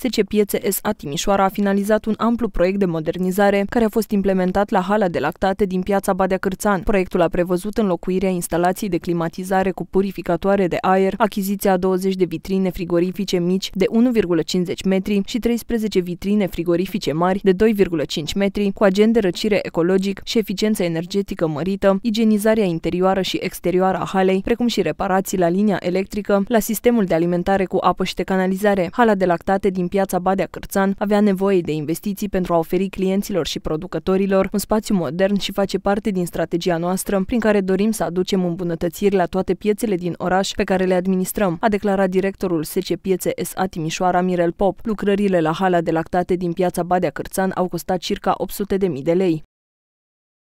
SCPSA Timișoara a finalizat un amplu proiect de modernizare care a fost implementat la hala de lactate din piața Badea Cârțan. Proiectul a prevăzut înlocuirea instalației de climatizare cu purificatoare de aer, achiziția a 20 de vitrine frigorifice mici de 1,50 metri și 13 vitrine frigorifice mari de 2,5 metri, cu agent de răcire ecologic și eficiență energetică mărită, igienizarea interioară și exterioară a halei, precum și reparații la linia electrică, la sistemul de alimentare cu apă și de canalizare. Hala de lactate din din piața Badea Cârțan avea nevoie de investiții pentru a oferi clienților și producătorilor un spațiu modern și face parte din strategia noastră prin care dorim să aducem îmbunătățiri la toate piețele din oraș pe care le administrăm, a declarat directorul SC Piețe SA Timișoara Mirel Pop. Lucrările la hala de lactate din piața Badea Cârțan au costat circa 800.000 de lei.